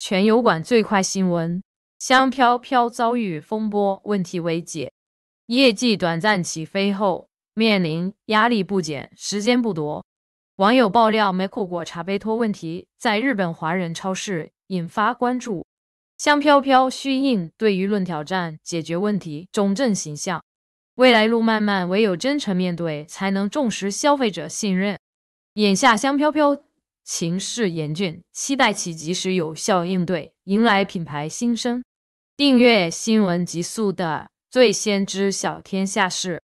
全油管最快新闻：香飘飘遭遇风波，问题未解，业绩短暂起飞后面临压力不减，时间不多。网友爆料没库过茶杯托问题，在日本华人超市引发关注。香飘飘需应对舆论挑战，解决问题，重振形象。未来路漫漫，唯有真诚面对，才能重拾消费者信任。眼下，香飘飘。形势严峻，期待其及时有效应对，迎来品牌新生。订阅《新闻极速》的，最先知晓天下事。